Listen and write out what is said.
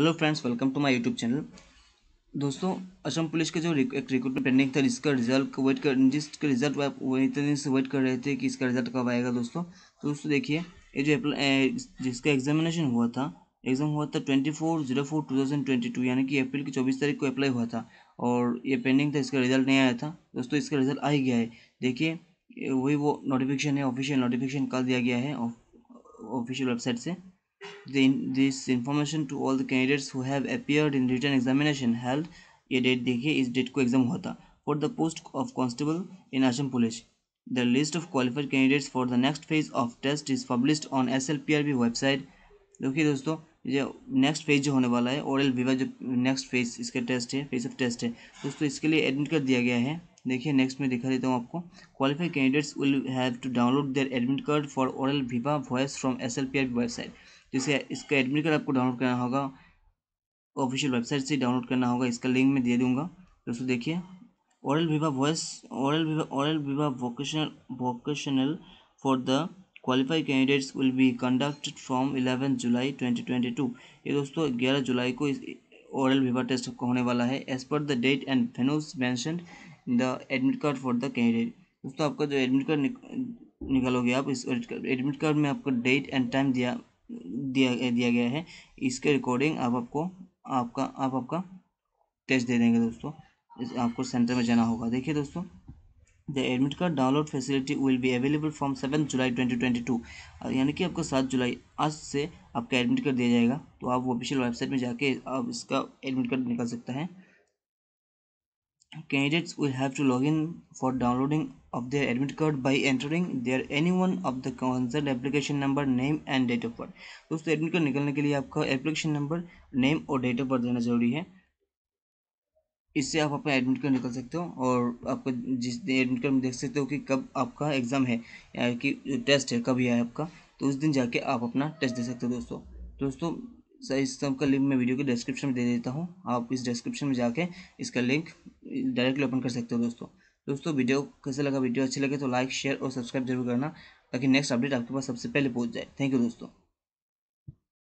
hello friends welcome to my YouTube channel दोस्तों Assam police का जो एक रिक्रूटमेंट पेंडिंग था जिसका रिजल्ट वेट कर जिसका रिजल्ट वो इतने दिन से वेट कर रहे थे कि इसका रिजल्ट कब आएगा दोस्तों तो दोस्तों देखिए ये जो अप्लाई जिसका एग्जामिनेशन हुआ था एग्ज़ाम हुआ था twenty four zero four two thousand twenty two यानी कि अप्रैल की चौबीस तारीख को अप्लाई हुआ था और ये पेंडिंग था इसका रिजल्ट नहीं आया था दोस्तों इसका रिजल्ट आ ही गया है देखिए वही वो नोटिफिकेशन है ऑफिशियल नोटिफिकेशन कल दिया गया है ऑफिशियल वेबसाइट से the, this information to all the candidates who have appeared in written examination held ये डेट देखिए इस डेट को एग्जाम हुआ था for the post of constable in Assam police the list of qualified candidates for the next phase of test is publish on S L P R B website देखिए दोस्तों ये next phase जो होने वाला है ओरल विवा जो next phase इसका test है फेज ऑफ टेस्ट है दोस्तों इसके लिए एडमिट कार्ड दिया गया है देखिए नेक्स्ट में दिखा देता हूँ आपको qualified candidates will have to download their admit card for oral viva voce from S L P R B website जैसे इसका एडमिट कार्ड आपको डाउनलोड करना होगा ऑफिशियल वेबसाइट से डाउनलोड करना होगा इसका लिंक मैं दे दूंगा दोस्तों देखिए oral viva voce oral viva oral viva vocational vocational for the qualified candidates will be conducted from eleven July to ये दोस्तों ग्यारह जुलाई को ओरल विवा टेस्ट का होने वाला है as per the date and venues mention the admit card for the candidate दोस्तों आपका जो एडमिट कार्ड निक, निकालोगे आप इस एडमिट कार्ड में आपका डेट एंड टाइम दिया दिया दिया गया है इसके रिकॉर्डिंग आप आपको आपका आप आपका टेस्ट दे देंगे दोस्तों आपको सेंटर में जाना होगा देखिए दोस्तों the admit card download facility will be available from seven July twenty twenty two यानी कि आपको सात जुलाई आज से आपका एडमिट कार्ड दिया जाएगा तो आप ऑफिशियल वेबसाइट में जाके आप इसका एडमिट कार्ड निकाल सकते हैं Candidates will have to log in for downloading of their admit card by entering their any one of the concerned application number name and date of birth दोस्तों admit card निकलने के लिए आपका application number name और date of birth देना जरूरी है इससे आप अपना एडमिट कार्ड निकल सकते हो और आपका जिस दिन एडमिट कार्ड में देख सकते हो कि कब आपका एग्ज़ाम है या कि टेस्ट है कब यह है आपका तो उस दिन जाके आप अपना टेस्ट दे सकते हो दोस्तों दोस्तों सर इस सबका लिंक मैं वीडियो के डिस्क्रिप्शन में दे देता हूँ आप इस डिस्क्रिप्शन में जाके इसका लिंक डायरेक्टली ओपन कर सकते हो दोस्तों दोस्तों वीडियो कैसे लगा वीडियो अच्छे लगे तो लाइक शेयर और सब्सक्राइब जरूर करना ताकि नेक्स्ट अपडेट आपके पास सबसे पहले पहुंच जाए थैंक यू दोस्तों